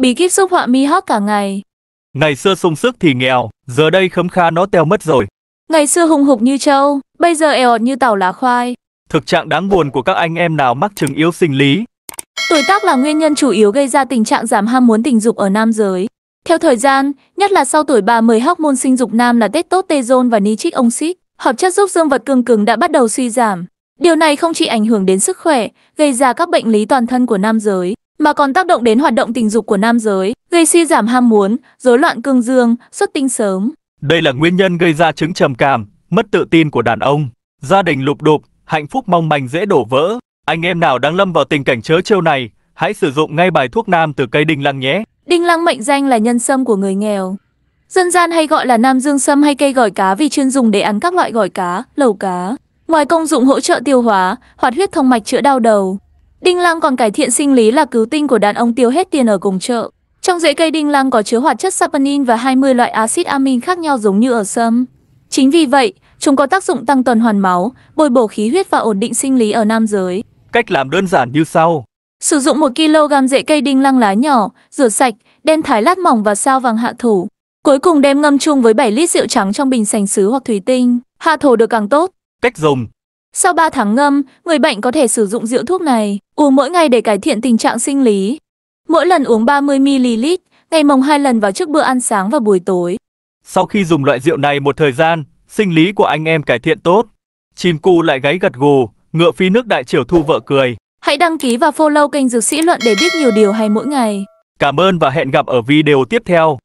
Bí kíp xúc họa mi hót cả ngày. Ngày xưa sung sức thì nghèo, giờ đây khấm kha nó teo mất rồi. Ngày xưa hùng hục như trâu, bây giờ eo như tàu lá khoai. Thực trạng đáng buồn của các anh em nào mắc chứng yếu sinh lý. Tuổi tác là nguyên nhân chủ yếu gây ra tình trạng giảm ham muốn tình dục ở nam giới. Theo thời gian, nhất là sau tuổi 30 hormone sinh dục nam là testosterone và nitric oxide, hợp chất giúp dương vật cương cứng đã bắt đầu suy giảm. Điều này không chỉ ảnh hưởng đến sức khỏe, gây ra các bệnh lý toàn thân của nam giới, mà còn tác động đến hoạt động tình dục của nam giới, gây suy giảm ham muốn, rối loạn cương dương, xuất tinh sớm. Đây là nguyên nhân gây ra chứng trầm cảm, mất tự tin của đàn ông. Gia đình lục đục, hạnh phúc mong manh dễ đổ vỡ. Anh em nào đang lâm vào tình cảnh chớ trêu này, hãy sử dụng ngay bài thuốc nam từ cây đinh lăng nhé. Đinh lăng mệnh danh là nhân sâm của người nghèo. Dân gian hay gọi là nam dương sâm hay cây gỏi cá vì chuyên dùng để ăn các loại gỏi cá, lẩu cá. Ngoài công dụng hỗ trợ tiêu hóa, hoạt huyết thông mạch chữa đau đầu, Đinh lăng còn cải thiện sinh lý là cứu tinh của đàn ông tiêu hết tiền ở cùng chợ. Trong rễ cây đinh lăng có chứa hoạt chất saponin và 20 loại axit amin khác nhau giống như ở sâm. Chính vì vậy, chúng có tác dụng tăng tuần hoàn máu, bồi bổ khí huyết và ổn định sinh lý ở nam giới. Cách làm đơn giản như sau. Sử dụng 1 kg rễ cây đinh lăng lá nhỏ, rửa sạch, đen thái lát mỏng và sao vàng hạ thủ. Cuối cùng đem ngâm chung với 7 lít rượu trắng trong bình sành sứ hoặc thủy tinh. Hạ thổ được càng tốt. Cách dùng sau 3 tháng ngâm, người bệnh có thể sử dụng rượu thuốc này, uống mỗi ngày để cải thiện tình trạng sinh lý. Mỗi lần uống 30ml, ngày mồng 2 lần vào trước bữa ăn sáng và buổi tối. Sau khi dùng loại rượu này một thời gian, sinh lý của anh em cải thiện tốt. Chim cu lại gáy gật gù, ngựa phi nước đại triều thu vợ cười. Hãy đăng ký và follow kênh Dược Sĩ Luận để biết nhiều điều hay mỗi ngày. Cảm ơn và hẹn gặp ở video tiếp theo.